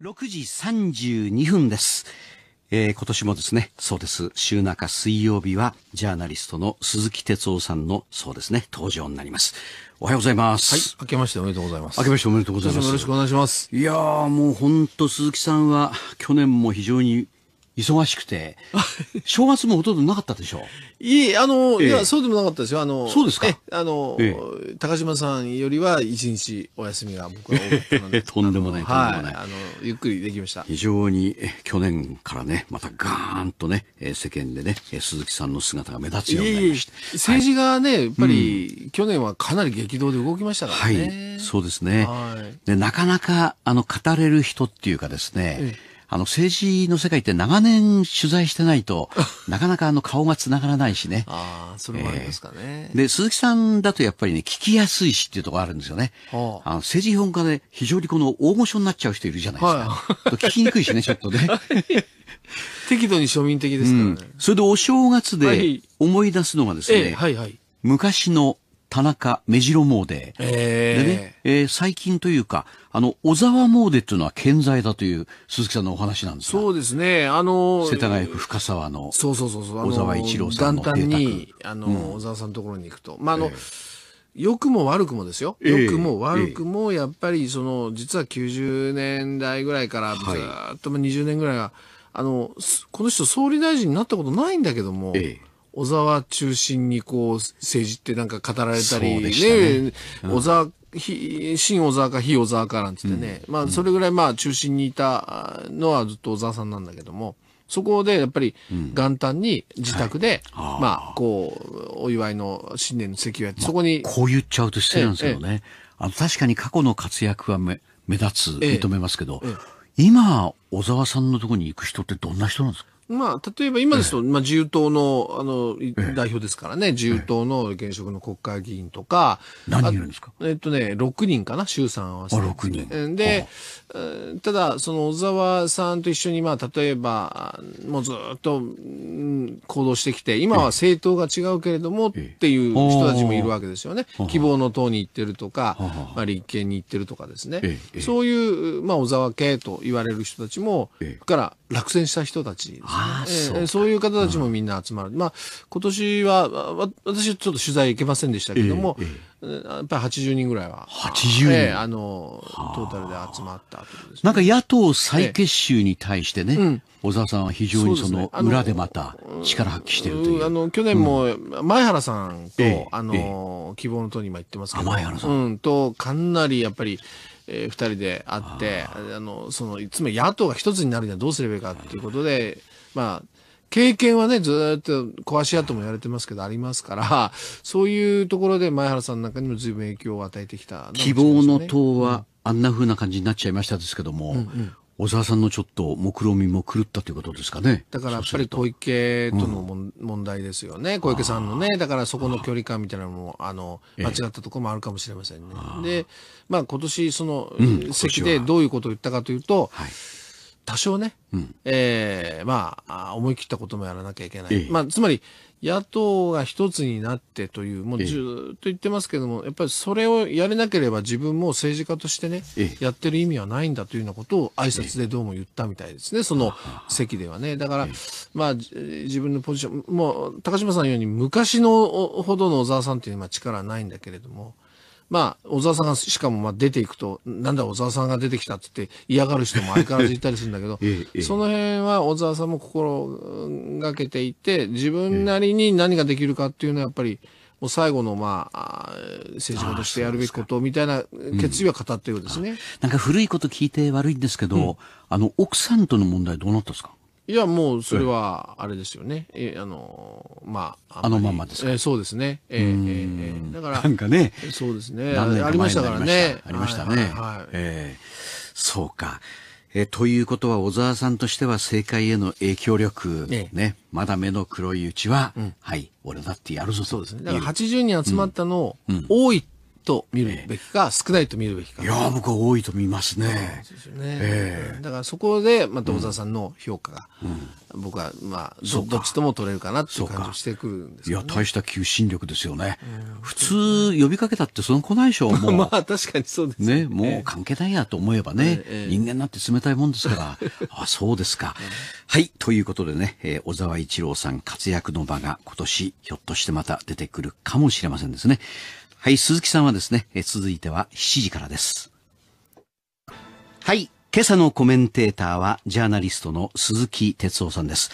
6時32分です。えー、今年もですね、そうです、週中水曜日は、ジャーナリストの鈴木哲夫さんの、そうですね、登場になります。おはようございます。はい、明けましておめでとうございます。明けましておめでとうございます。よろしくお願いします。いやー、もう本当鈴木さんは、去年も非常に忙しくて、正月もほとんどなかったでしょいい、あの、えいや、そうでもなかったですよ。あの、そうですかあの、え、高島さんよりは一日お休みが僕は多かったので。とんでもない、とんでもない、はい、あの、ゆっくりできました。非常に去年からね、またガーンとね、世間でね、鈴木さんの姿が目立つようになりました。政治がね、はい、やっぱり、うん、去年はかなり激動で動きましたからね。はい、そうですね。でなかなか、あの、語れる人っていうかですね、あの、政治の世界って長年取材してないと、なかなかあの、顔が繋がらないしね。ああ、それもありますかね、えー、で、鈴木さんだとやっぱりね、聞きやすいしっていうところあるんですよね。はあ、あの、政治本家で非常にこの大御所になっちゃう人いるじゃないですか。はい、聞きにくいしね、ちょっとね。適度に庶民的ですからね。うん、それでお正月で思い出すのがですね、はいはいはい、昔の田中目白詣で、ええ。でね、えー、最近というか、あの、小沢詣ていうのは健在だという鈴木さんのお話なんですそうですね、あの世田谷区深沢の、そうそうそうそう、小沢一郎さんの元旦に、あの小沢さんのところに行くと。まあ、あの、えー良くも悪くもですよ。良くも悪くも、やっぱりその、実は90年代ぐらいからずっと20年ぐらいは、あの、この人総理大臣になったことないんだけども、ええ小沢中心にこう、政治ってなんか語られたり、ね、ね、うん、小沢ひ、新小沢か非小沢かなんつってね、うん、まあそれぐらいまあ中心にいたのはずっと小沢さんなんだけども、そこでやっぱり元旦に自宅で、うんはい、まあこう、お祝いの新年の席をやって、そこに。こう言っちゃうと失礼なんですけどね、あの確かに過去の活躍は目目立つ、認めますけど、今、小沢さんのところに行く人ってどんな人なんですかまあ、例えば今ですと、まあ、自由党の、あの、代表ですからね、自由党の現職の国会議員とか。何人いるんですかえっとね、6人かな、衆参合わせて。あ、6人。で、ただ、その小沢さんと一緒に、まあ、例えば、もうずっと、行動してきて、今は政党が違うけれどもっていう人たちもいるわけですよね。希望の党に行ってるとか、まあ、立憲に行ってるとかですね。そういう、まあ、小沢系と言われる人たちも、から落選した人たちですね。あそうそういう方たちもみんな集まる、まあ、今年は私はちょっと取材行けませんでしたけども、やっぱり80人ぐらいは。80人、あの、トータルで集まったと、なんか野党再結集に対してね、小沢さんは非常にその裏でまた力発揮してるという。あの、去年も前原さんと、あの、希望の党に今行ってますけど。前原さん。うん、と、かなりやっぱり、えー、2人で会ってあのそのつも野党が一つになるにはどうすればいいかということでまあ、経験はね、ずっと壊し屋とももやれてますけど、ありますから、そういうところで前原さんなんかにも随分影響を与えてきた、ね、希望の塔は、あんな風な感じになっちゃいましたですけども、うんうん小沢さんのちょっと目論見みも狂ったということですかね。だからやっぱり小池との問題ですよね、小池さんのね、だからそこの距離感みたいなのも、あの間違ったところもあるかもしれませんね。ええ、で、まあ今年、その、うん、席でどういうことを言ったかというと、はい多少ね、うん、えー、まあ、思い切ったこともやらなきゃいけない。ええ、まあ、つまり、野党が一つになってという、もうずっと言ってますけども、え、やっぱりそれをやれなければ自分も政治家としてね、やってる意味はないんだというようなことを挨拶でどうも言ったみたいですね、その席ではね。だから、まあ、自分のポジション、もう、高島さんのように昔のほどの小沢さんというのは力はないんだけれども、まあ、小沢さんがしかもまあ出ていくと、なんだ小沢さんが出てきたって言って嫌がる人も相変わらずいたりするんだけど、ええ、その辺は小沢さんも心がけていて、自分なりに何ができるかっていうのはやっぱり、もう最後の、まあ、政治家としてやるべきことみたいな決意は語ってるようですね、うん、なんか古いこと聞いて悪いんですけど、うん、あの、奥さんとの問題どうなったんですかいや、もう、それは、あれですよね。えあのまあ、あのままですか。えー、そうですね。えー、えー、だから、なんかね、そうですね。ありましたからね。ありましたね。はい。はい、えー、そうか。えー、ということは、小沢さんとしては政界への影響力、ね、ねまだ目の黒いうちは、うん、はい、俺だってやるぞと。そうですね。だから80人集まったのを、多いってと見るべきか、少ないと見るべきか。いや僕は多いと見ますね。そうですよね、えー、だからそこで、まあ、小沢さんの評価が、うん、僕は、まあど、どっちとも取れるかなっていう感じしてくるんです、ね、いや、大した求心力ですよね。普通、呼びかけたってその来ないでしょ、もう。まあ、確かにそうですね。ね、もう関係ないやと思えばね、えー、人間なんて冷たいもんですから、あ、そうですか。はい、ということでね、えー、小沢一郎さん活躍の場が今年、ひょっとしてまた出てくるかもしれませんですね。はい、鈴木さんはですね、え続いては7時からです。はい、今朝のコメンテーターは、ジャーナリストの鈴木哲夫さんです。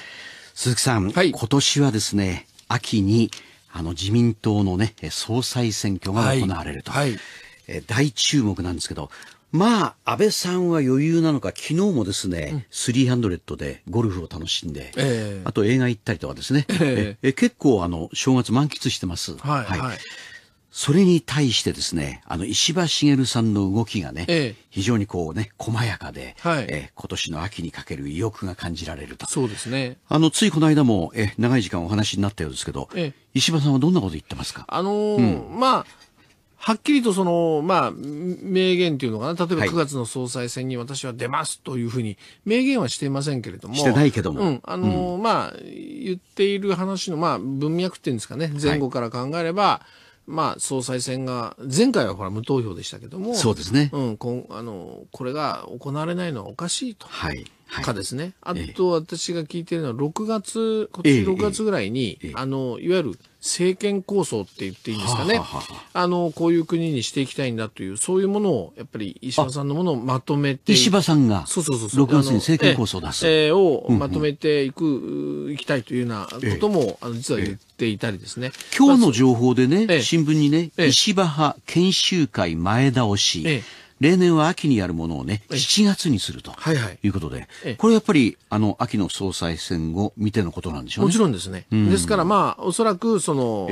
鈴木さん、はい、今年はですね、秋に、あの、自民党のね、総裁選挙が行われると。はい、はい、え大注目なんですけど、まあ、安倍さんは余裕なのか、昨日もですね、うん、300でゴルフを楽しんで、えー、あと映画行ったりとかですね、えー、え結構あの正月満喫してます。はい、はい、それに対してですね、あの、石破茂さんの動きがね、ええ、非常にこうね、細やかで、はい、え今年の秋にかける意欲が感じられると。そうですね。あの、ついこの間も、え、長い時間お話になったようですけど、ええ、石破さんはどんなこと言ってますかあのーうん、まあ、はっきりとその、まあ、名言というのかな、例えば9月の総裁選に私は出ますというふうに、名言はしていませんけれども、してないけども、うん、あのーうん、まあ、言っている話の、まあ、文脈っていうんですかね、前後から考えれば、はいまあ、総裁選が、前回はほら無投票でしたけども、そうですね。うん、こんあのこれが行われないのはおかしいと。はいかですね、はい、あと私が聞いてるのは6月今年6月ぐらいに、えええ、あのいわゆる政権構想って言っていいんですかねははは、あの、こういう国にしていきたいんだという、そういうものを、やっぱり石破さんのものをまとめて、石破さんが、そうそうそうそう、6月に政権構想出す。ええー、をまとめていく、うんうん、いきたいというようなことも、あの実は言っていたりですね。今日の情報でね、新聞にね、石破派研修会前倒し。例年は秋にやるものをね、7月にするということで、これやっぱり、あの、秋の総裁選後見てのことなんでしょうね。もちろんですね。うん、ですからまあ、おそらく、その、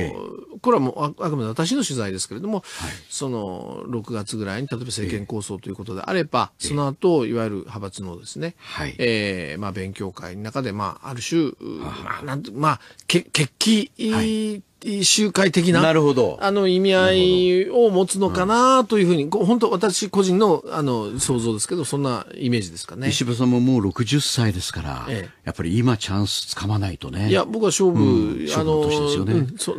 これはもうあ、くまで私の取材ですけれども、はい、その、6月ぐらいに、例えば政権構想ということであれば、その後、いわゆる派閥のですね、はい、えー、まあ、勉強会の中で、まあ、ある種、まあ、なんまあ、決起、はい集会的ななるほどあの意味合いを持つのかなというふうに、うん、本当、私個人のあの想像ですけど、そんなイメージですかね石破さんももう60歳ですから、ええ、やっぱり今、チャンスつかまないとね。いや、僕は勝負、あの、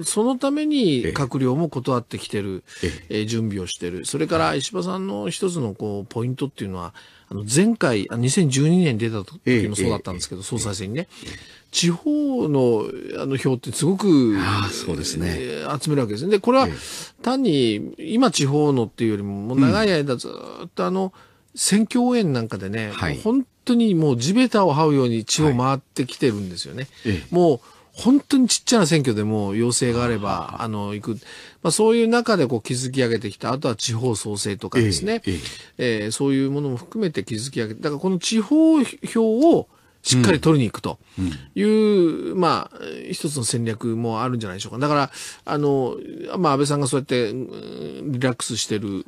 そのために閣僚も断ってきてる、ええ準備をしてる、それから石破さんの一つのこうポイントっていうのは、あの前回、2012年に出た時もそうだったんですけど、総裁選にね。地方のあの票ってすごくあそうです、ね、集めるわけですね。でこれは単に今地方のっていうよりももう長い間ずっとあの選挙応援なんかでね、はい、本当にもう地べたを這うように地方回ってきてるんですよね。はい、もう本当にちっちゃな選挙でも要請があれば、あの、行く。まあ、そういう中でこう築き上げてきた。あとは地方創生とかですね。えええー、そういうものも含めて築き上げて。だからこの地方票をしっかり取りに行くという、うん、まあ、一つの戦略もあるんじゃないでしょうか。だから、あの、まあ、安倍さんがそうやってリラックスしてる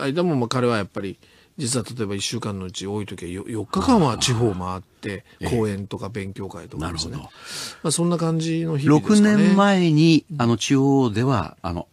間も、まあ、彼はやっぱり、実は例えば1週間のうち多い時は 4, 日間は地方を回って講演とか勉強会とかですね、ええ、まあ、そんな感じの日々ですね6年前にあの地方ではあの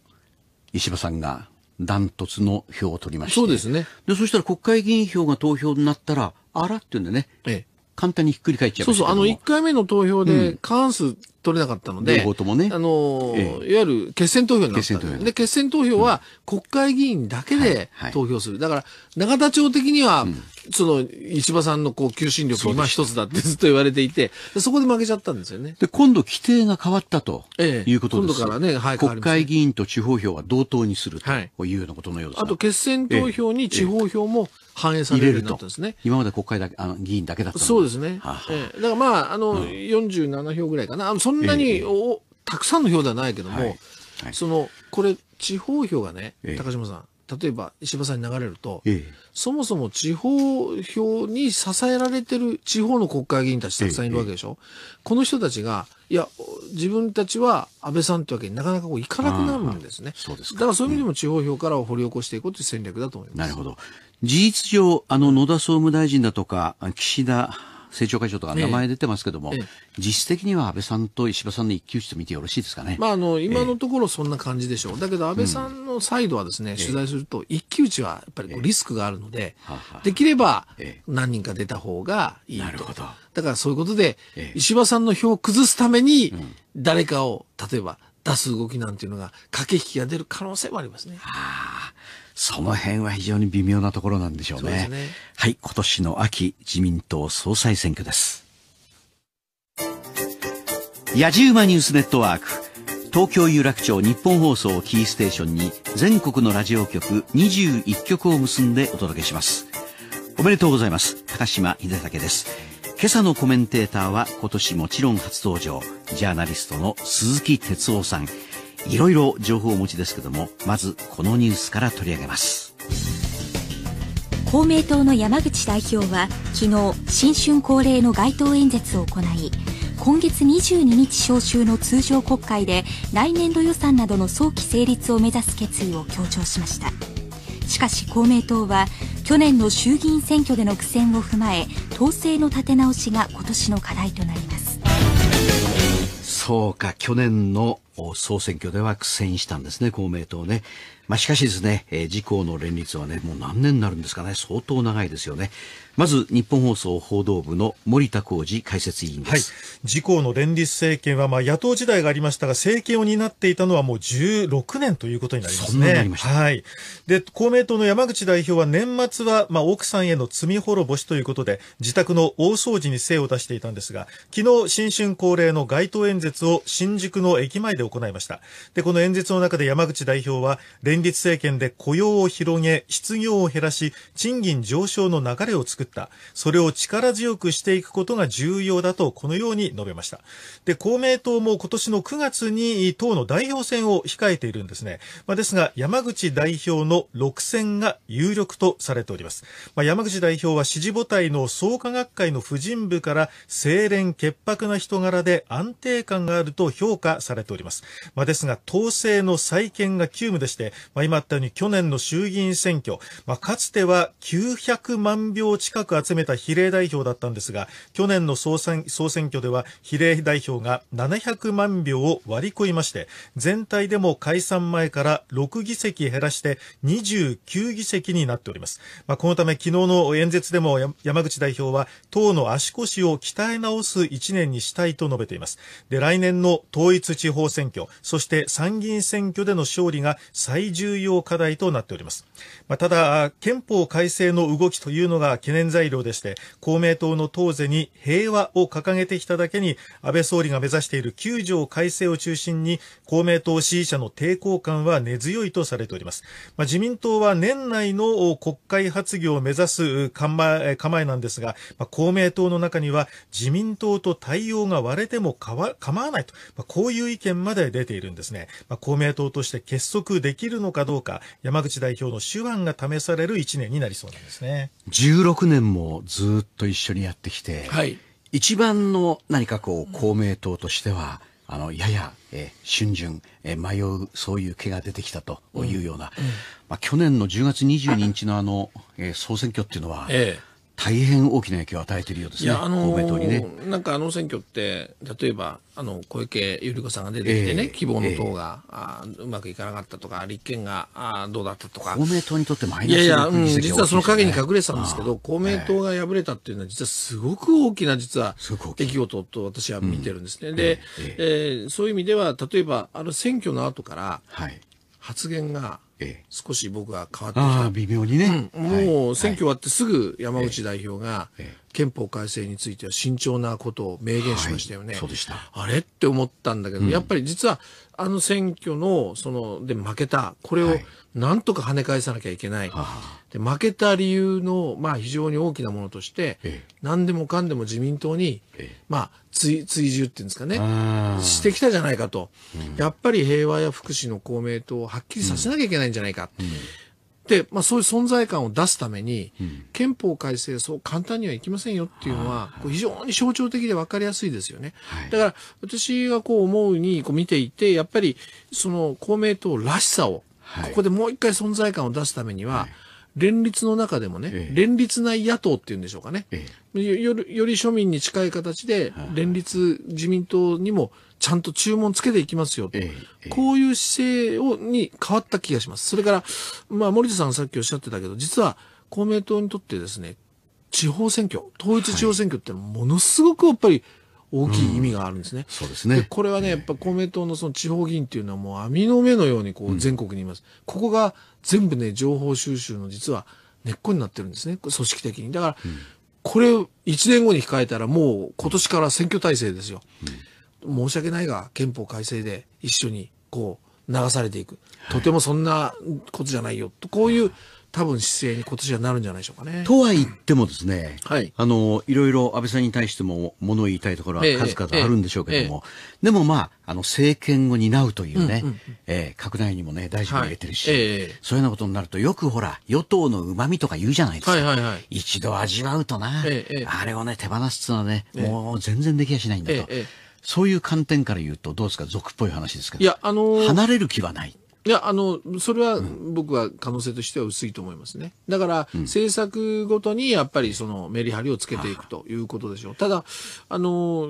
石破さんがダントツの票を取りましてそうですねでそしたら国会議員票が投票になったらあらって言うんでね、ええ、簡単にひっくり返っちゃいましたそうそう、あの、1回目の投票で過半数取れなかったので、両方ともね。あの、いわゆる決選投票になった。決選投票。で、決選投票は国会議員だけで投票する。だから、永田町的には、その、石破さんのこう、求心力今一つだってずっと言われていて、そこで負けちゃったんですよね。で、今度規定が変わったということです。今度からね、はい、国会議員と地方票は同等にするというようなことのようです。あと、決選投票に地方票も反映されるようになったんですね。今まで国会だけあの議員だけだったそうですね。ははえー、だからまああの、うん、47票ぐらいかなあのそんなにお、たくさんの票ではないけども、はいはい、そのこれ地方票がね高島さん例えば石破さんに流れると、ええ、そもそも地方票に支えられてる地方の国会議員たちたくさんいるわけでしょ、え、この人たちが、いや、自分たちは安倍さんというわけになかなかこういかなくなるんですね。そうですだからそういう意味でも地方票から掘り起こしていこうという戦略だと思います。なるほど。事実上、あの野田総務大臣だとか、岸田政調会長とか名前出てますけども、ええ、実質的には安倍さんと石破さんの一騎打ちと見てよろしいですかね、まあ、あの今のところそんな感じでしょう、だけど安倍さんのサイドはですね、うん、取材すると、一騎打ちはやっぱりリスクがあるので、できれば何人か出た方がいいなるほどだからそういうことで、石破さんの票を崩すために、誰かを、例えば出す動きなんていうのが、駆け引きが出る可能性もありますね。はあその辺は非常に微妙なところなんでしょうね。うねはい、今年の秋、自民党総裁選挙です。やじ馬ニュースネットワーク。東京有楽町日本放送キーステーションに全国のラジオ局21局を結んでお届けします。おめでとうございます。高島秀武です。今朝のコメンテーターは今年もちろん初登場、ジャーナリストの鈴木哲夫さん。いろいろ情報をお持ちですけどもまずこのニュースから取り上げます公明党の山口代表は昨日新春恒例の街頭演説を行い今月22日召集の通常国会で来年度予算などの早期成立を目指す決意を強調しましたしかし公明党は去年の衆議院選挙での苦戦を踏まえ統制の立て直しが今年の課題となりますそうか、去年の総選挙では苦戦したんですね、公明党ね。まあ、しかしですね、えー、自公の連立はね、もう何年になるんですかね、相当長いですよね。まず日本放送報道部の森田浩二解説委員です、はい、自公の連立政権はまあ野党時代がありましたが政権を担っていたのはもう16年ということになりますねはいで公明党の山口代表は年末はまあ奥さんへの罪滅ぼしということで自宅の大掃除に精を出していたんですが昨日新春恒例の街頭演説を新宿の駅前で行いましたでこの演説の中で山口代表は連立政権で雇用を広げ失業を減らし賃金上昇の流れを作っったそれを力強くしていくことが重要だとこのように述べましたで公明党も今年の9月に党の代表選を控えているんですね、まあ、ですが山口代表の6選が有力とされております、まあ、山口代表は支持母体の創価学会の婦人部から清廉潔白な人柄で安定感があると評価されております、まあ、ですが党勢の再建が急務でして、まあ、今あったように去年の衆議院選挙、まあ、かつては900万票近近く集めた比例代表だったんですが、去年の総選総選挙では比例代表が700万票を割り込みまして、全体でも解散前から6議席減らして29議席になっております。まあ、このため昨日の演説でも山口代表は党の足腰を鍛え直す1年にしたいと述べています。で、来年の統一地方選挙、そして参議院選挙での勝利が最重要課題となっております。まあ、ただ、憲法改正の動きというのが懸念念材料でして、公明党の党是に平和を掲げてきただけに、安倍総理が目指している9条改正を中心に、公明党支持者の抵抗感は根強いとされております。まあ、自民党は年内の国会発議を目指す構えなんですが、まあ、公明党の中には自民党と対応が割れても構わないと、まあ、こういう意見まで出ているんですね。まあ、公明党として結束できるのかどうか、山口代表の手腕が試される1年になりそうなんですね。16年もずっと一緒にやってきて、はい、一番の何かこう公明党としては、あの、やや、えー、春巡、えー、迷う、そういう毛が出てきたというような、うんうん、まあ、去年の10月22日のあの、えー、総選挙っていうのは、ええ、大変大きな影響を与えているようですね、あのー、公明党にね。なんかあの選挙って、例えばあの小池百合子さんが出てきてね、えー、希望の党が、えー、あうまくいかなかったとか、立憲があどうだったとか、公明党にとってマイナス、ね、いやいや、うん、実はその陰に隠れてたんですけど、公明党が敗れたっていうのは、実はすごく大きな実は出来事と私は見てるんですね。うん、で、えー、えー、そういう意味では、例えばあの選挙の後から、発言が、はいええ、少し僕は変わってきた。微妙にね、うん、もう選挙終わってすぐ山口代表が憲法改正については慎重なことを明言しましたよね。はい、そうでした。あれって思ったんだけど、うん、やっぱり実はあの選挙の、その、で負けた。これをなんとか跳ね返さなきゃいけない。はい、で負けた理由の、まあ非常に大きなものとして、ええ、何でもかんでも自民党に、まあ追追従っていうんですかね、してきたじゃないかと、うん、やっぱり平和や福祉の公明党をはっきりさせなきゃいけないんじゃないか。うん、で、まあ、そういう存在感を出すために、うん、憲法改正、そう簡単にはいきませんよっていうのは、こう非常に象徴的で分かりやすいですよね。はい、だから、私がこう思うにこう見ていて、やっぱり、その公明党らしさを、ここでもう一回存在感を出すためには、はい連立の中でもね、ええ、連立内野党っていうんでしょうかね、ええよ、より庶民に近い形で、連立自民党にもちゃんと注文つけていきますよと、え、こういう姿勢をに変わった気がします。それから、まあ、森田さんさっきおっしゃってたけど、実は公明党にとってですね、地方選挙、統一地方選挙ってものすごくやっぱり、大きい意味があるんですね。うん、そうですね。これはね、やっぱ公明党のその地方議員っていうのはもう網の目のようにこう全国にいます。うん、ここが全部ね、情報収集の実は根っこになってるんですね。組織的に。だから、これ1年後に控えたらもう今年から選挙体制ですよ。うん、申し訳ないが、憲法改正で一緒にこう流されていく。とてもそんなことじゃないよ。とこういう多分姿勢に今年はなるんじゃないでしょうかね。とは言ってもですね、はい、あのいろいろ安倍さんに対しても物言いたいところは数々あるんでしょうけども、えええ、でもまああの政権を担うというね、うんえ閣内にもね大臣も入れてるし、はい、そういうようなことになるとよくほら与党の旨味とか言うじゃないですか、はいはいはい、一度味わうとな、あれをね手放すっうのはね、もう全然できやしないんだと。そういう観点から言うとどうですか俗っぽい話ですけどいや、あのー、離れる気はないいや、あの、それは僕は可能性としては薄いと思いますね。だから、政策ごとにやっぱりそのメリハリをつけていくということでしょう。ただ、あの、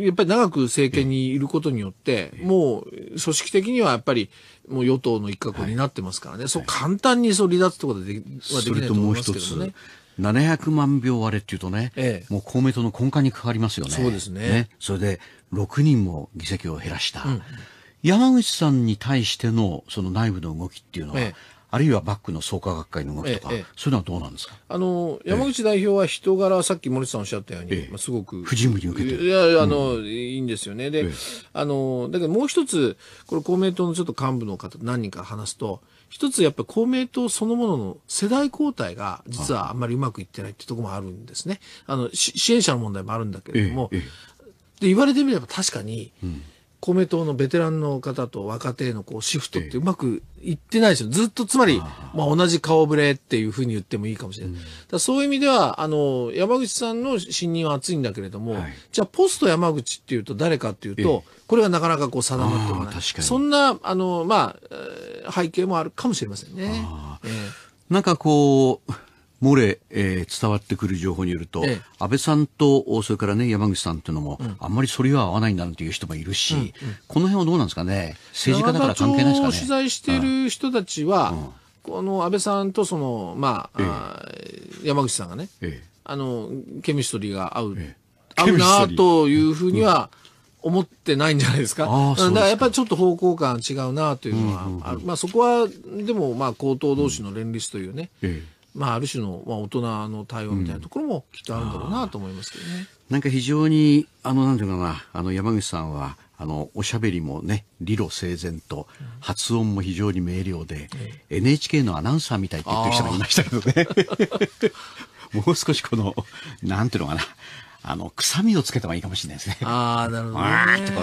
やっぱり長く政権にいることによって、もう組織的にはやっぱりもう与党の一角になってますからね、はい、そう簡単にそう離脱ってことはできないと思いますけどね。700万票割れっていうとね、ええ、もう公明党の根幹にかかりますよね。そうですね。ねそれで6人も議席を減らした。うん山口さんに対してのその内部の動きっていうのは、ええ、あるいはバックの創価学会の動きとか、え、そういうのはどうなんですかあの山口代表は人柄、さっき森さんおっしゃったように、まあ、すごく、不尽に受けていやあの、うん、いいんですよね、で、あのだけどもう一つ、これ、公明党のちょっと幹部の方、何人か話すと、一つやっぱり公明党そのものの世代交代が実はあんまりうまくいってないってところもあるんですね、あの支援者の問題もあるんだけれども、で言われてみれば確かに、うん公明党のベテランの方と若手のこうシフトってうまくいってないですよ。ずっとつまり、まあ、同じ顔ぶれっていうふうに言ってもいいかもしれない。うん、そういう意味では、あの、山口さんの信任は厚いんだけれども、はい、じゃあポスト山口っていうと誰かっていうと、これがなかなかこう定まってこない。そんな、あの、まあ、背景もあるかもしれませんね。えー、なんかこう、漏れ、えー、伝わってくる情報によると、ええ、安倍さんと、それからね、山口さんというのも、うん、あんまりそれは合わないんだなんていう人もいるし、うんうん、この辺はどうなんですかね、政治家だから関係ないですかね。取材してる人たちは、うん、この安倍さんとその、まあ、え、山口さんがね、あの、ケミストリーが合う、合うなというふうには、思ってないんじゃないですか。だからやっぱりちょっと方向感違うなというのはうんうんうん、まあそこは、でもまあ、高等同士の連立というね、ええまあ、ある種の、まあ、大人の対応みたいなところもきっとあるんだろうなと思いますけどね。うん、なんか非常にあのなんていうかなあの山口さんはあのおしゃべりもね理路整然と、発音も非常に明瞭で、うん、NHK のアナウンサーみたいって言ってる人がいましたけどね もう少しこのなんていうのかなあの、臭みをつけた方がいいかもしれないですね。ああ、なるほど、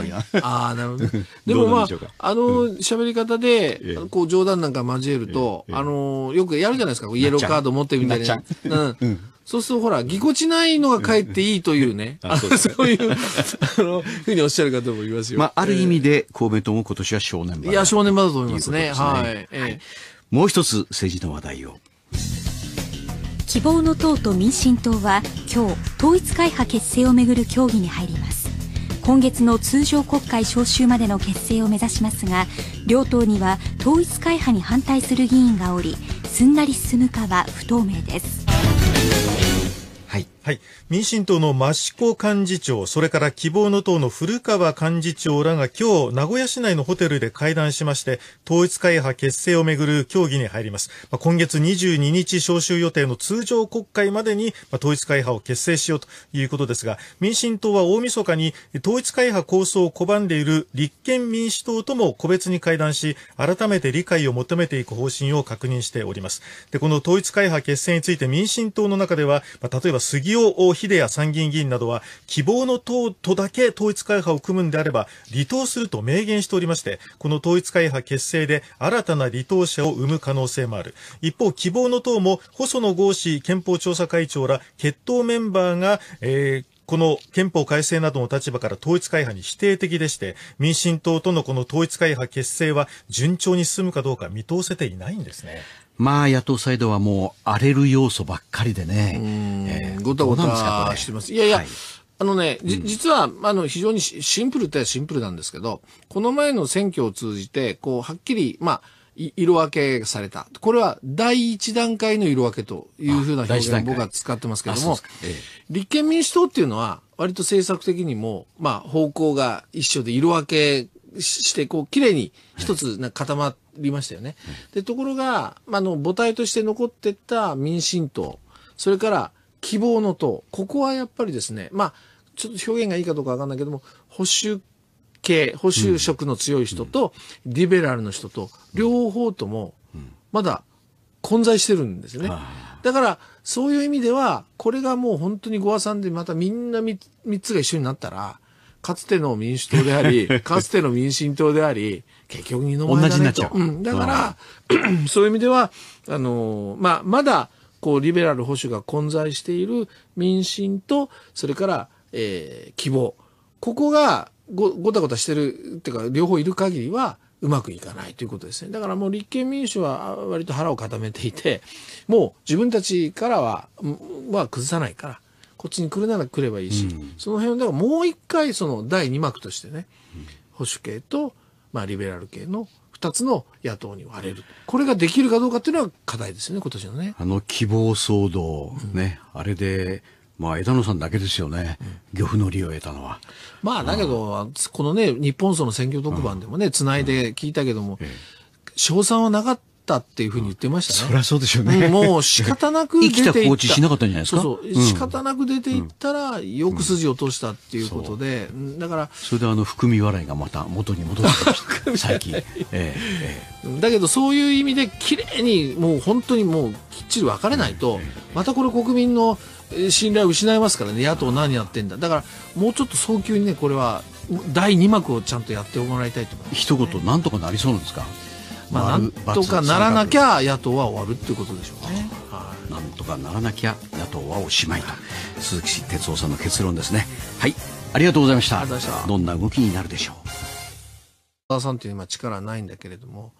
ね。ああ、なるほど。でもまあ、あの、喋り方で、こう、冗談なんか交えると、あの、よくやるじゃないですか。イエローカード持ってみたいな。うん。そうすると、ほら、ぎこちないのが帰っていいというね。そういう、あの、ふうにおっしゃる方もいますよ。まあ、ある意味で、神戸とも今年は正念場。いや、正念場だと思いますね。はい。もう一つ、政治の話題を。希望の党と民進党は今日統一会派結成をめぐる協議に入ります今月の通常国会召集までの結成を目指しますが両党には統一会派に反対する議員がおりすんなり進むかは不透明ですはい、民進党の益子幹事長、それから希望の党の古川幹事長らが今日名古屋市内のホテルで会談しまして、統一会派結成をめぐる協議に入ります。まあ、今月22日召集予定の通常国会までに、まあ、統一会派を結成しようということですが、民進党は大晦日に統一会派構想を拒んでいる立憲民主党とも個別に会談し、改めて理解を求めていく方針を確認しております。で、この統一会派結成について民進党の中では、まあ、例えば杉尾秀也参議院議員などは、希望の党とだけ統一会派を組むんであれば、離党すると明言しておりまして、この統一会派結成で新たな離党者を生む可能性もある。一方、希望の党も、細野豪氏憲法調査会長ら、決闘メンバーが、えーこの憲法改正などの立場から統一会派に否定的でして、民進党とのこの統一会派結成は順調に進むかどうか見通せていないんですね。まあ野党サイドはもう荒れる要素ばっかりでね、ー、ごたごたしてます。いやいや、はい、あのね、うん、実は、あの、非常にシンプルってシンプルなんですけど、この前の選挙を通じて、こう、はっきり、まあ、色分けされた。これは第一段階の色分けというふうな表現を僕は使ってますけども、ええ、立憲民主党っていうのは、割と政策的にも、まあ、方向が一緒で色分けして、こう、綺麗に一つな固まりましたよね。で、ところが、まあ、の、母体として残ってった民進党、それから希望の党、ここはやっぱりですね、まあ、ちょっと表現がいいかどうかわかんないけども、保守系、保守色の強い人と、リベラルの人と、両方とも、まだ混在してるんですね。だから、そういう意味では、これがもう本当にごさんで、またみんな三つが一緒になったら、かつての民主党であり、かつての民進党であり、結局二の前だね同じになっちゃううん、だから、そういう意味では、あの、まあ、まだ、こう、リベラル保守が混在している民進と、それから、えー、希望。ここがご、ごたごたしてる、っていうか、両方いる限りは、うまくいかないということですね。だからもう立憲民主は割と腹を固めていて、もう自分たちからは、は崩さないから、こっちに来るなら来ればいいし、うん、その辺ではもう一回その第2幕としてね、保守系と、まあ、リベラル系の2つの野党に割れる、これができるかどうかっていうのは課題ですよね、今年のね。あの希望騒動、ね、うん、あれで、まあ、枝野さんだけですよね、うん、漁夫の利を得たのは。まあ、だけど、このね、日本層の選挙特番でもね、つないで聞いたけども、ええ、賛はなかった。ったっていうふうに言ってましたね。そりゃそうでしょうね。もう仕方なく 出ていった。生きた放置しなかったんじゃないですか。そうそう。仕方なく出ていったら、よく筋を通したっていうことで、だから。それであの、含み笑いがまた元に戻ってきた。最近。ええ。ええ、だけど、そういう意味で、綺麗に、もう本当にもう、きっちり分かれないと、またこれ国民の信頼を失いますからね、野党何やってんだ。だから、もうちょっと早急にね、これは、第2幕をちゃんとやってもらいたいと思います、ね。一言、なんとかなりそうなんですかまあ、なんとかならなきゃ野党は終わるっていうことでしょうね。なんとかならなきゃ野党はおしまいと鈴木哲夫さんの結論ですね。はいありがとうございました。したどんな動きになるでしょう。小沢さんって今力ないんだけれども。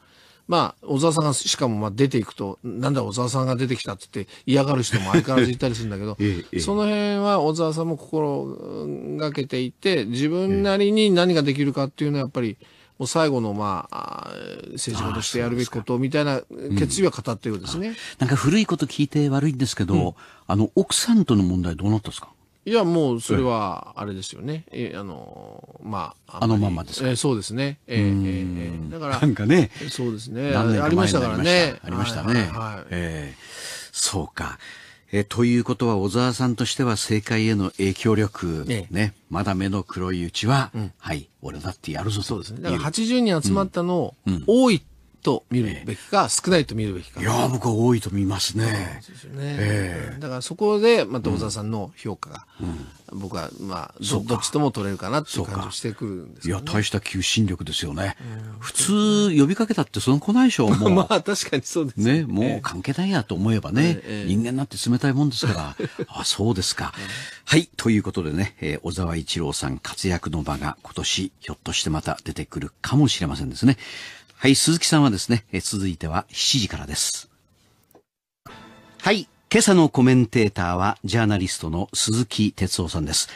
まあ、小沢さんがしかもまあ出ていくと、なんだ小沢さんが出てきたって言って嫌がる人も相変わらずいたりするんだけど、ええ、その辺は小沢さんも心がけていて、自分なりに何ができるかっていうのはやっぱり、えもう最後の、まあ、政治家としてやるべきことみたいな決意は語ったようですね、うん、なんか古いこと聞いて悪いんですけど、うん、あの、奥さんとの問題どうなったんですかいや、もう、それは、あれですよね。えあのまあ、あのままですか、えー、そうですね。えー、えー、だから、なんかね、そうですね。ありましたからね。ありましたね。はい。はい、えー、そうか。えということは小沢さんとしては政界への影響力、ね、ね、まだ目の黒いうちは、うん、はい、俺だってやるぞと。そうですね。だから80人集まったのを、多いってと見るべきか、少ないと見るべきか。いや、僕は多いと見ますね。そうですね、えー、だからそこで、まあ、小沢さんの評価が、うん、僕は、まあど、どっちとも取れるかなっていう感じしてくるんです、ね、いや、大した求心力ですよね。普通、呼びかけたってその来ないでしょ、もう。まあ、確かにそうですね。ねもう関係ないやと思えばね、えー、人間なんて冷たいもんですから、あ、そうですか。はい、ということでね、えー、小沢一郎さん活躍の場が今年、ひょっとしてまた出てくるかもしれませんですね。はい、鈴木さんはですね、え続いては7時からです。はい、今朝のコメンテーターは、ジャーナリストの鈴木哲夫さんです。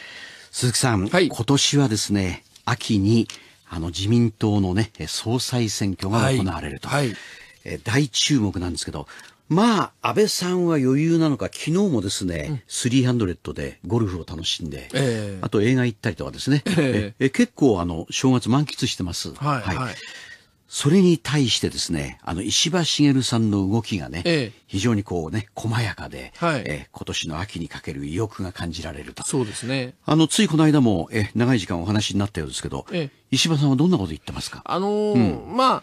鈴木さん、はい、今年はですね、秋に、あの、自民党のね、総裁選挙が行われると。はい、はい、え大注目なんですけど、まあ、安倍さんは余裕なのか、昨日もですね、うん、300でゴルフを楽しんで、えー、あと映画行ったりとかですね、えー、え結構あの、正月満喫してます。はい、はい、はいそれに対してですね、あの、石破茂さんの動きがね、ええ、非常にこうね、細やかで、はい、え今年の秋にかける意欲が感じられると。そうですね。あの、ついこの間も、え長い時間お話になったようですけど、ええ、石破さんはどんなこと言ってますかあのーうん、まあ、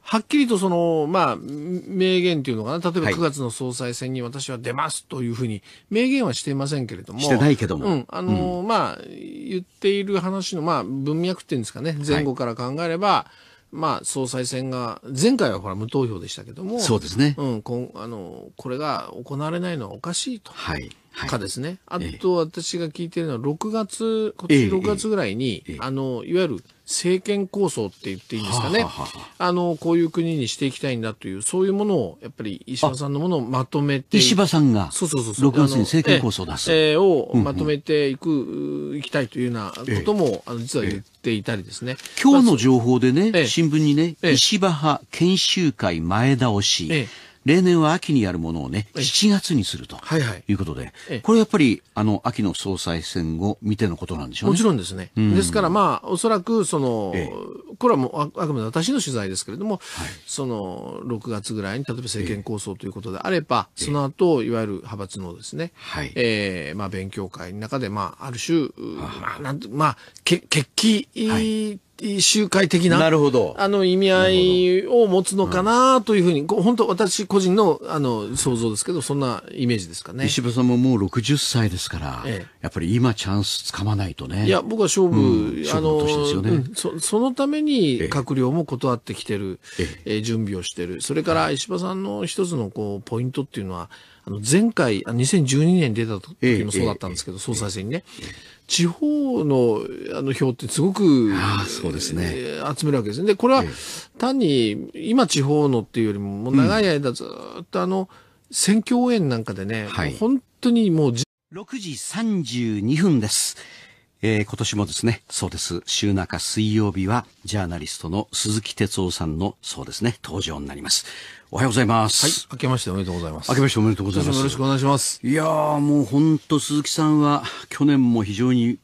はっきりとその、まあ、名言というのかな、例えば9月の総裁選に私は出ますというふうに、名言はしていませんけれども、してないけども、うん、あの、うん、まあ、言っている話の、まあ、文脈っていうんですかね、前後から考えれば、はいまあ、総裁選が、前回はほら無投票でしたけども、そうですね。うん、こんあのこれが行われないのはおかしいと。はいかですね、はい、あと私が聞いてるのは6月、今年6月ぐらいに、えええ、あの、いわゆる政権構想って言っていいんですかねははは。あの、こういう国にしていきたいんだという、そういうものを、やっぱり石破さんのものをまとめて。石破さんが。そうそうそうそう。6月に政権構想出す。ええをまとめていく、うんうん、いきたいというようなことも、あの、実は言っていたりですね。今日の情報でね、新聞にね、石破派研修会前倒し。例年は秋にやるものをね、7月にするということで、これやっぱり、あの、秋の総裁選後見てのことなんでしょうね。もちろんですね。ですから、まあ、おそらく、その、これはもうあ、くまで私の取材ですけれども、その、6月ぐらいに、例えば政権構想ということであれば、その後、いわゆる派閥のですね、えまあ、勉強会の中で、まあ、ある種、まあ、なんまあ、決起、はい集会的ななるほどあの意味合いを持つのかなというふうに、本当、私個人のあの想像ですけど、そんなイメージですかね。石破さんももう60歳ですから、ええ、やっぱり今、チャンスつかまないとね。いや、僕は勝負、あの、そのために閣僚も断ってきてる、ええ準備をしてる、それから石破さんの一つのこうポイントっていうのは、あの前回、2012年に出た時もそうだったんですけど、総裁選にね。え地方のあの票ってすごくそうです、ね、集めるわけですね。でこれは単に今地方のっていうよりももう長い間ずっとあの選挙応援なんかでね、うん、本当にもう6時32分です。えー、今年もですね、そうです。週中水曜日は、ジャーナリストの鈴木哲夫さんの、そうですね、登場になります。おはようございます。はい。明けましておめでとうございます。明けましておめでとうございます。よろしくお願いします。いやー、もう本当鈴木さんは、去年も非常に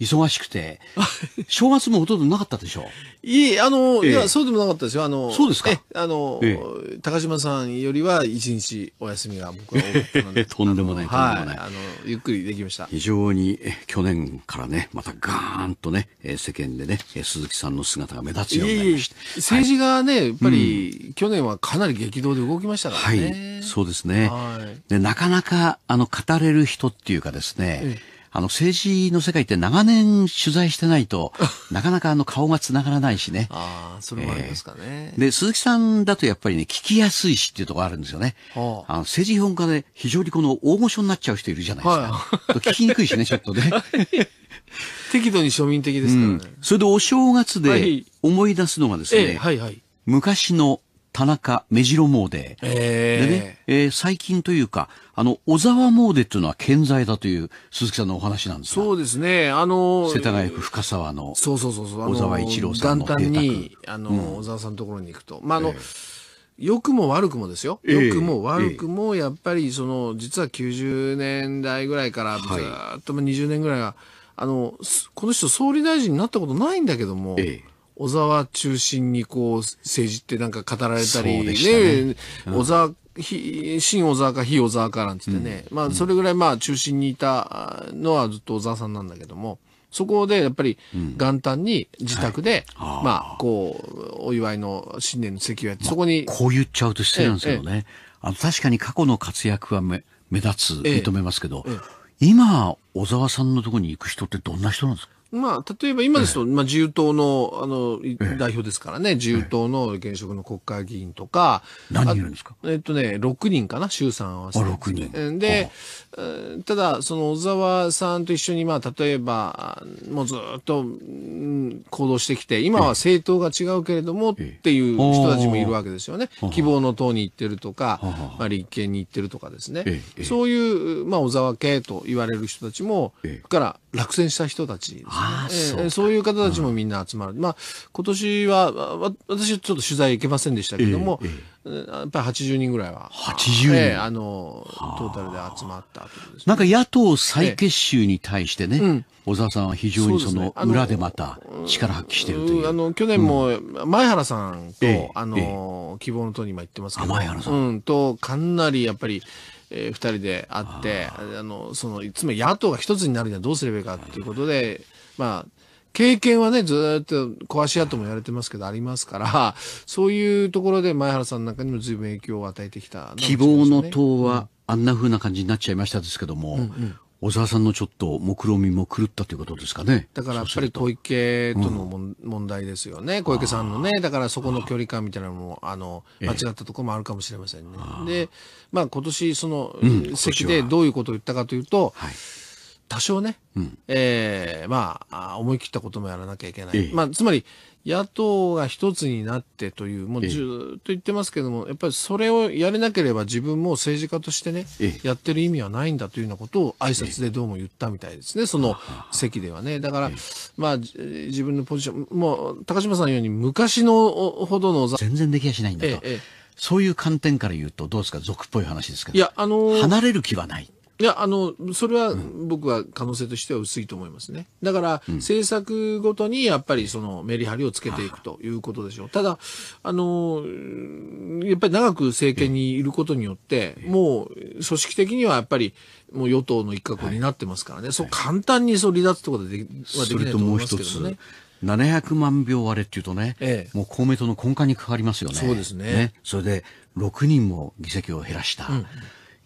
忙しくて、正月もほとんどなかったでしょういい、あの、ええ、いや、そうでもなかったですよ。あの、そうですかあの、え、高島さんよりは一日お休みが僕は多かったで。とんでもない、とんでもない、はい、あの、ゆっくりできました。非常に、去年からね、またガーンとね、世間でね、鈴木さんの姿が目立つようになりました。政治がね、はい、やっぱり、うん、去年はかなり激動で動きましたからね。はい、そうですね。はい、でなかなか、あの、語れる人っていうかですね、あの、政治の世界って長年取材してないと、なかなかあの顔が繋がらないしね。ああ、それもありますかね、えー、で、鈴木さんだとやっぱりね、聞きやすいしっていうところあるんですよね。あ、あの政治評価で非常にこの大御所になっちゃう人いるじゃないですか。はい、聞きにくいしね、ちょっとね。適度に庶民的ですからね、うん。それでお正月で思い出すのがですね、えー、はいはい、昔の田中目白詣で、えー、でね、えー、最近というか、あの、小沢詣っていうのは健在だという鈴木さんのお話なんですそうですね、あの世田谷区深沢の、そうそうそうそう、小沢一郎さんの簡単に、あの小沢さんのところに行くと。まあ、あの、えー良くも悪くもですよ。良くも悪くも、やっぱりその、実は90年代ぐらいからずっと20年ぐらいは、あの、この人総理大臣になったことないんだけども、え小沢中心にこう、政治ってなんか語られたり、ね、ね、うん、小沢ひ、新小沢か非小沢かなんつってね、うん、まあそれぐらいまあ中心にいたのはずっと小沢さんなんだけども、そこでやっぱり元旦に自宅で、うんはい、まあこう、お祝いの新年の席をやって、そこに、こう言っちゃうと失礼なんですけどね、あの確かに過去の活躍は目目立つ、認めますけど、今、小沢さんのところに行く人ってどんな人なんですかまあ、例えば今ですと、まあ、自由党の、あの、代表ですからね、自由党の現職の国会議員とか。何人いるんですかえっとね、6人かな、衆参合わせて。あ、6人。で、ただ、その小沢さんと一緒に、まあ、例えば、もうずっと、行動してきて、今は政党が違うけれどもっていう人たちもいるわけですよね。希望の党に行ってるとか、まあ、立憲に行ってるとかですね。そういう、まあ、小沢系と言われる人たちも、から落選した人たちですあそうえそういう方たちもみんな集まる、うん、まあ、今年は私ちょっと取材行けませんでしたけども、えー、やっぱり80人ぐらいは80人、えあのトータルで集まったと、ね、なんか野党再結集に対してね、え小沢さんは非常にその裏でまた力発揮してるという。あの、去年も前原さんと、うん、あの、希望の党に今行ってますけど。前原さん。うん、と、かなりやっぱり、えー、二人で会って、あの、その、つも野党が一つになるにはどうすればいいかっていうことで、まあ、経験はね、ずっと壊し屋とももやれてますけど、ありますから、そういうところで前原さんなんかにも随分影響を与えてきた、ね、希望の塔は、あんな風な感じになっちゃいましたですけども、うんうん小沢さんのちょっと目論みも狂ったということですかね。だからやっぱり小池との、問題ですよね。小池さんのね、だからそこの距離感みたいなのも、あの、間違ったところもあるかもしれませんね。ええ、で、まあ今年その、席でどういうことを言ったかというと、多少ね、うん、えー、まあ、思い切ったこともやらなきゃいけない。ええ、まあ、つまり、野党が一つになってという、もうずっと言ってますけども、ええ、やっぱりそれをやれなければ自分も政治家としてね、え、やってる意味はないんだというようなことを挨拶でどうも言ったみたいですね、その席ではね。だから、まあ、自分のポジション、もう、高島さんのように昔のほどの全然できやしないんだと。そういう観点から言うと、どうですか、俗っぽい話ですけど。いや、あのー、離れる気はない。いや、あの、それは僕は可能性としては薄いと思いますね。だから、政策ごとにやっぱりそのメリハリをつけていくということでしょう。ただ、あの、やっぱり長く政権にいることによって、もう組織的にはやっぱりもう与党の一角になってますからね、はい、そう簡単にそう離脱ってでとはできないと思いますけどね。700万票割れっていうとね、ええ、もう公明党の根幹にかかりますよね。そうですね。ねそれで6人も議席を減らした。うん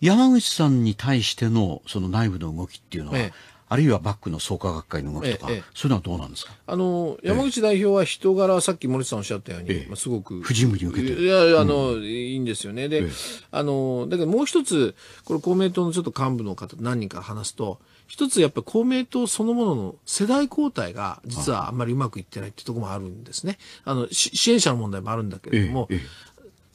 山口さんに対してのその内部の動きっていうのは、ええ、あるいはバックの創価学会の動きとか、え、そういうのはどうなんですかあの山口代表は人柄、さっき森さんおっしゃったように、まあ、すごく。不無に受けていやあの、うん、いいんですよね。で、あの、だけどもう一つ、これ公明党のちょっと幹部の方、何人か話すと、一つやっぱり公明党そのものの世代交代が実はあんまりうまくいってないってとこもあるんですね。あの、支援者の問題もあるんだけれども、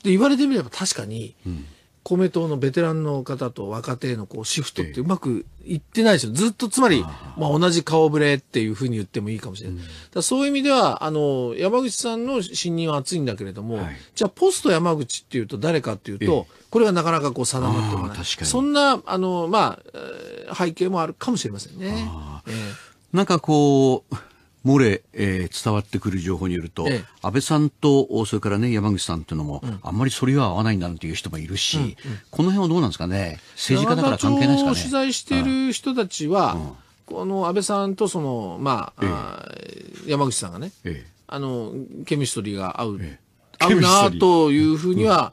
で、言われてみれば確かに、うん公明党のベテランの方と若手のこうシフトってうまくいってないですよ。ずっとつまり、まあ、同じ顔ぶれっていうふうに言ってもいいかもしれない。うん、そういう意味では、あの、山口さんの信任は厚いんだけれども、はい、じゃあポスト山口っていうと誰かっていうと、これがなかなかこう定まってこない。そんな、あの、まあ、背景もあるかもしれませんね。えー、なんかこう、漏れ、えー、伝わってくる情報によると、ええ、安倍さんと、それからね、山口さんというのも、うん、あんまりそれは合わないんだなんていう人もいるし、うんうん、この辺はどうなんですかね、政治家だから関係ないですかね。取材してる人たちは、うん、この安倍さんとその、まあ、ええ、山口さんがね、ええ、あの、ケミストリーが合う、合うなというふうには、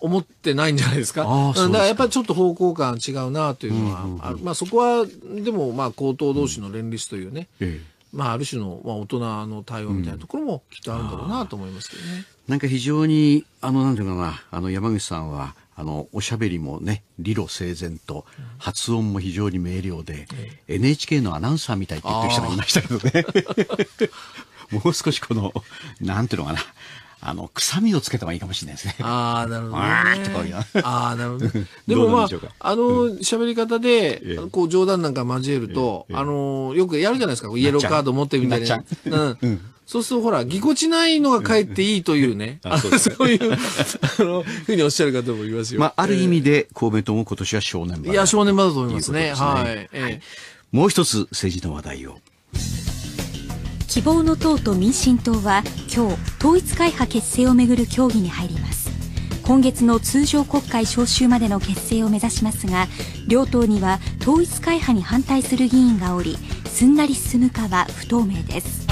思ってないんじゃないですか。だからやっぱりちょっと方向感違うなというのはうんうんうん、まあそこは、でもまあ高等同士の連立というね、うんまあ、ある種の、まあ、大人の対話みたいなところもきっとあるんだろうなと思いますけどね。うん、なんか非常に、あの、なんていうかな、あの、山口さんは、あの、おしゃべりもね、理路整然と、発音も非常に明瞭で、うん、NHK のアナウンサーみたいって言ってる人がいましたけどね。もう少しこの、なんていうのかな、あの、臭みをつけた方がいいかもしれないですね。ああ、なるほど、ね。ああ、なるほど。でもまあ、あの、喋り方で、こう、冗談なんか交えると、あの、よくやるじゃないですか、イエローカード持ってみたいな。うん。そうすると、ほら、ぎこちないのが帰っていいというね、そういう、あの、ふうにおっしゃる方もいますよ。まあ、ある意味で、神戸とも今年は正念場。いや、正念場だと思いますね。はい。もう一つ、政治の話題を。希望の党と民進党は今日統一会派結成をめぐる協議に入ります今月の通常国会召集までの結成を目指しますが両党には統一会派に反対する議員がおりすんなり進むかは不透明です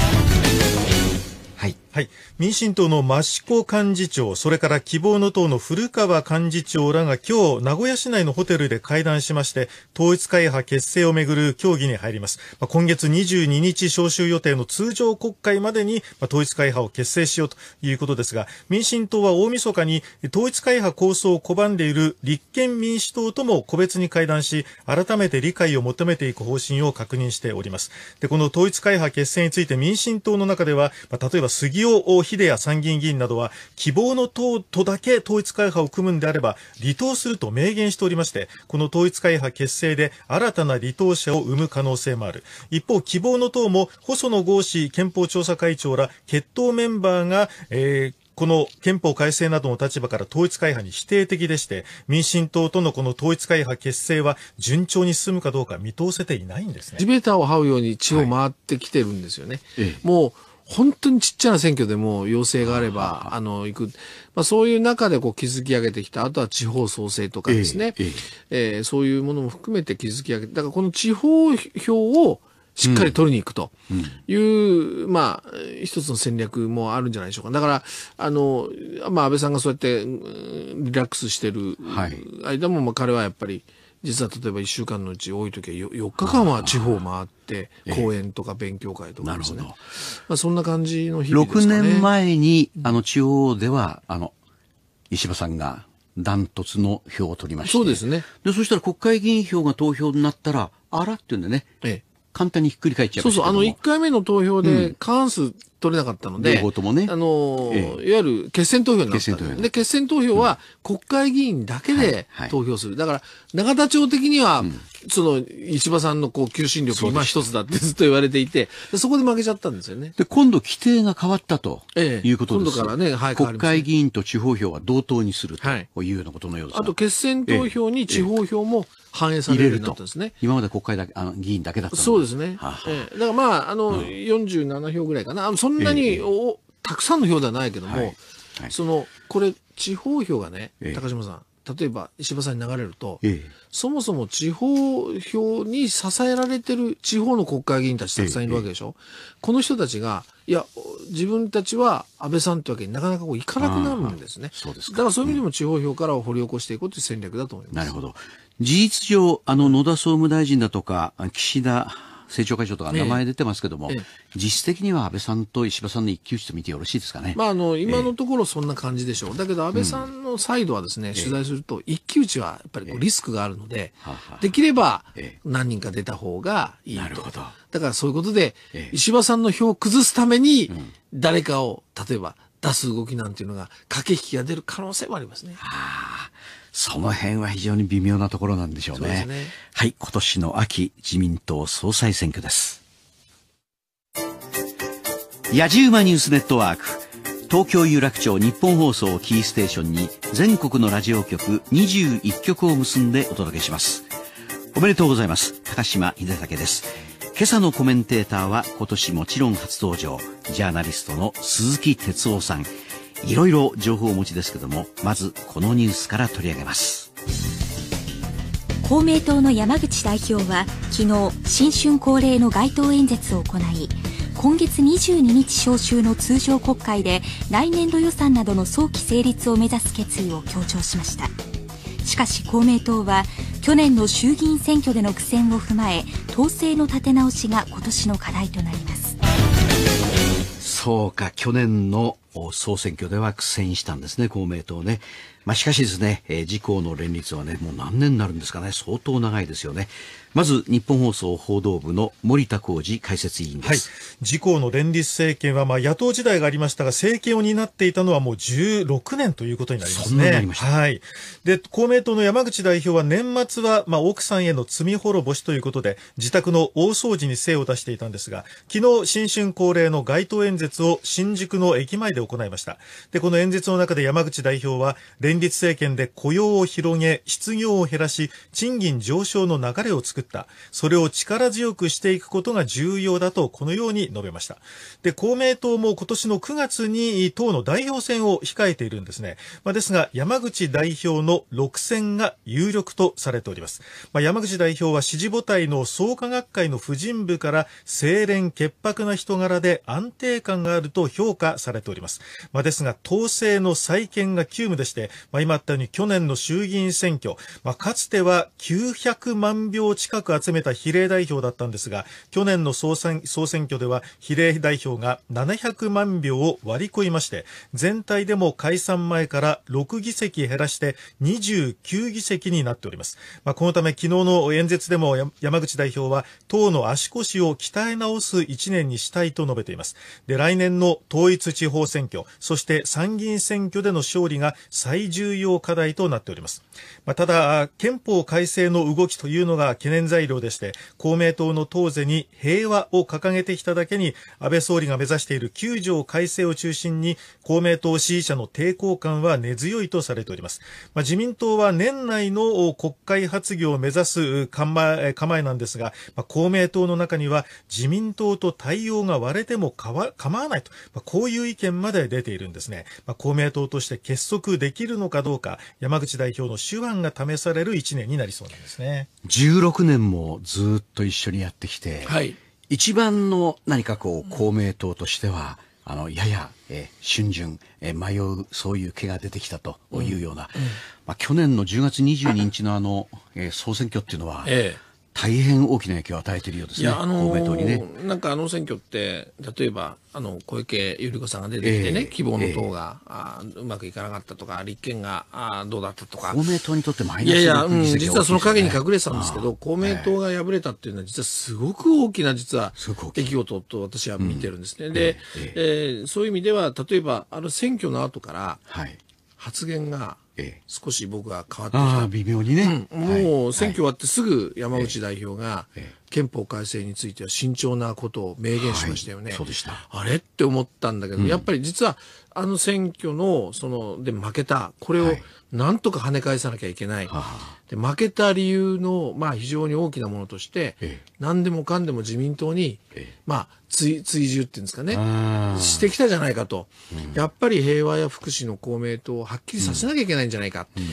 はいはい、民進党の益子幹事長、それから希望の党の古川幹事長らが今日、名古屋市内のホテルで会談しまして、統一会派結成をめぐる協議に入ります。まあ、今月22日召集予定の通常国会までに、まあ、統一会派を結成しようということですが、民進党は大晦日に統一会派構想を拒んでいる立憲民主党とも個別に会談し、改めて理解を求めていく方針を確認しております。で、この統一会派結成について民進党の中では、まあ、例えば杉日尾秀也参議院議員などは、希望の党とだけ統一会派を組むんであれば、離党すると明言しておりまして、この統一会派結成で新たな離党者を生む可能性もある。一方、希望の党も、細野豪志憲法調査会長ら、決闘メンバーが、えー、この憲法改正などの立場から統一会派に否定的でして、民進党とのこの統一会派結成は順調に進むかどうか見通せていないんですね。地べたを這うように地を回ってきてるんですよね。はい、もう本当にちっちゃな選挙でも要請があれば、あの、行く。まあ、そういう中でこう築き上げてきた、あとは地方創生とかですね、えー、えー、そういうものも含めて築き上げて、だからこの地方票をしっかり取りに行くという、うんうん、まあ、一つの戦略もあるんじゃないでしょうか。だから、あの、まあ、安倍さんがそうやって、リラックスしてる間も、はい、まあ、彼はやっぱり、実は例えば1週間のうち多い時は 4, 日間は地方回って講演とか勉強会とかですね、ええ、まあ、そんな感じの日々ですね6年前にあの地方ではあの石破さんがダントツの票を取りましてそうですねでそしたら国会議員票が投票になったらあらっていうんでね、ええ、簡単にひっくり返っちゃうそうそう、あの、1回目の投票で過半数取れなかったので、両方ともね。あの、いわゆる決選投票になった。で、決選投票は国会議員だけで投票する。だから、永田町的には、その、石破さんのこう、求心力今一つだって ずっと言われていて、そこで負けちゃったんですよね。で、今度規定が変わったということです、今度からね、はい、国会議員と地方票は同等にするというようなことのようです、あと、決選投票に地方票も反映されるようになったんですね。今まで国会だけ、あの議員だけだったそうですね。ははえだからまあ、あの、うん、47票ぐらいかな。そんなにお、たくさんの票ではないけども、はいはい、その、これ、地方票がね、高島さん、例えば石破さんに流れると、ええ、そもそも地方票に支えられてる地方の国会議員たちたくさんいるわけでしょ、え、この人たちが、いや、自分たちは安倍さんってわけになかなかこう行かなくなるんですね。そうですだからそういう意味でも地方票からを掘り起こしていこうという戦略だと思います。なるほど。事実上、あの、野田総務大臣だとか、岸田政調会長とか名前出てますけども、ええ実質的には安倍さんと石破さんの一騎打ちと見てよろしいですかね。まあ、あの、今のところそんな感じでしょう。だけど安倍さんのサイドはですね、取材すると、一騎打ちはやっぱりこうリスクがあるので、できれば何人か出た方がいいなるほど。だからそういうことで、石破さんの票を崩すために、誰かを、例えば出す動きなんていうのが、駆け引きが出る可能性もありますね。はあその辺は非常に微妙なところなんでしょうね。うねはい、今年の秋、自民党総裁選挙です。野じ馬ニュースネットワーク。東京有楽町日本放送キーステーションに全国のラジオ局21局を結んでお届けします。おめでとうございます。高島秀武です。今朝のコメンテーターは今年もちろん初登場、ジャーナリストの鈴木哲夫さん。いろいろ情報をお持ちですけどもまずこのニュースから取り上げます公明党の山口代表は昨日新春恒例の街頭演説を行い今月22日召集の通常国会で来年度予算などの早期成立を目指す決意を強調しましたしかし公明党は去年の衆議院選挙での苦戦を踏まえ統制の立て直しが今年の課題となりますそうか、去年の総選挙では苦戦したんですね、公明党ね。まあ、しかしですね、えー、自公の連立はね、もう何年になるんですかね、相当長いですよね。まず日本放送報道部の森田浩二解説委員です、はい、自公の連立政権はまあ野党時代がありましたが政権を担っていたのはもう16年ということになりますねはいで公明党の山口代表は年末はまあ奥さんへの罪滅ぼしということで自宅の大掃除に精を出していたんですが昨日新春恒例の街頭演説を新宿の駅前で行いましたでこの演説の中で山口代表は連立政権で雇用を広げ失業を減らし賃金上昇の流れを作ったそれを力強くしていくことが重要だとこのように述べましたで公明党も今年の9月に党の代表選を控えているんですね、まあ、ですが山口代表の6選が有力とされております、まあ、山口代表は支持母体の創価学会の婦人部から清廉潔白な人柄で安定感があると評価されております、まあ、ですが党勢の再建が急務でして、まあ、今あったように去年の衆議院選挙、まあ、かつては900万票近近く集めた比例代表だったんですが、去年の総選総選挙では比例代表が700万票を割り込みまして、全体でも解散前から6議席減らして29議席になっております。まあ、このため昨日の演説でも山口代表は党の足腰を鍛え直す1年にしたいと述べています。で、来年の統一地方選挙、そして参議院選挙での勝利が最重要課題となっております。まあ、ただ、憲法改正の動きというのが懸念原材料でして、公明党の党是に平和を掲げてきただけに、安倍総理が目指している9条改正を中心に、公明党支持者の抵抗感は根強いとされております。まあ、自民党は年内の国会発議を目指す構えなんですが、まあ、公明党の中には自民党と対応が割れても構わないと、まあ、こういう意見まで出ているんですね。まあ、公明党として結束できるのかどうか、山口代表の手腕が試される1年になりそうなんですね。16年年もずっと一緒にやってきて、はい、一番の何かこう公明党としては、あのやや、えー、春巡、えー、迷うそういう毛が出てきたというような、うんうん、まあ、去年の10月22日のあの、えー、総選挙っていうのは、ええ大変大きな影響を与えているようですね、あのー、公明党にね。なんかあの選挙って、例えばあの小池百合子さんが出てきてね、えー、希望の党が、えー、あうまくいかなかったとか、立憲があどうだったとか、公明党にとってマイナスい,、ね、いやいや、うん、実はその陰に隠れてたんですけど、公明党が敗れたっていうのは、実はすごく大きな実は出来事と私は見てるんですね。うん、で、えー、えー、そういう意味では、例えばあの選挙の後から、はい、発言が、ええ、少し僕は変わってきた。微妙にね、うん、もう選挙終わってすぐ山口代表が憲法改正については慎重なことを明言しましたよね。はい、そうでした。あれって思ったんだけど、うん、やっぱり実はあの選挙の、その、で負けた、これをなんとか跳ね返さなきゃいけない。はいで負けた理由の、まあ、非常に大きなものとして、ええ、何でもかんでも自民党に、ええ、まあ、追追従っていうんですかねしてきたじゃないかと、うん、やっぱり平和や福祉の公明党をはっきりさせなきゃいけないんじゃないか、うん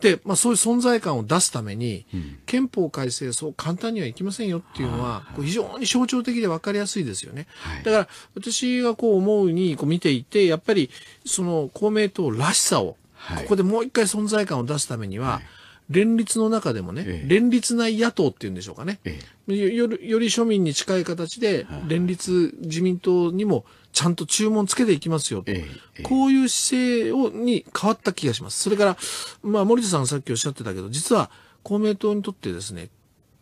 でまあ、そういう存在感を出すために、憲法改正そう簡単にはいきませんよっていうのは非常に象徴的で分かりやすいですよね、はい、だから私がこう思うにこう見ていてやっぱりその公明党らしさを、はい、ここでもう一回存在感を出すためには、はい連立の中でもね、ええ、連立内野党っていうんでしょうかね、えよ、より庶民に近い形で、連立自民党にもちゃんと注文つけていきますよと、こういう姿勢をに変わった気がします。それから、まあ、森田さんさっきおっしゃってたけど、実は公明党にとってですね、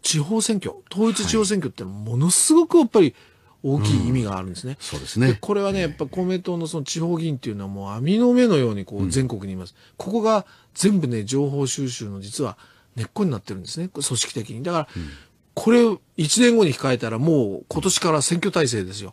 地方選挙、統一地方選挙ってものすごくやっぱり、大きい意味があるんですね。うん、そうですね。これはね、やっぱ公明党のその地方議員っていうのはもう網の目のようにこう全国にいます。うん、ここが全部ね、情報収集の実は根っこになってるんですね。組織的に。だから、これを1年後に控えたらもう今年から選挙体制ですよ。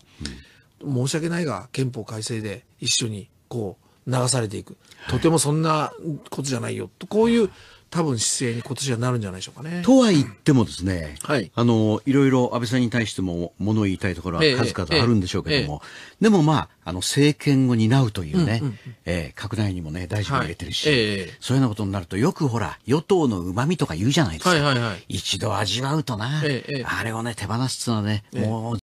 うん、申し訳ないが、憲法改正で一緒にこう流されていく。とてもそんなことじゃないよ。とこういう、多分姿勢に今年はなるんじゃないでしょうかね。とは言ってもですね、はい、あのいろいろ安倍さんに対しても物を言いたいところは数々あるんでしょうけども、でもまああの政権を担うというね、う、うん、え拡閣内にもね大臣に入れてるし、はい、そういうようなことになるとよくほら与党の旨味とか言うじゃないですか。一度味わうとな、あれをね手放すってうのはね、もう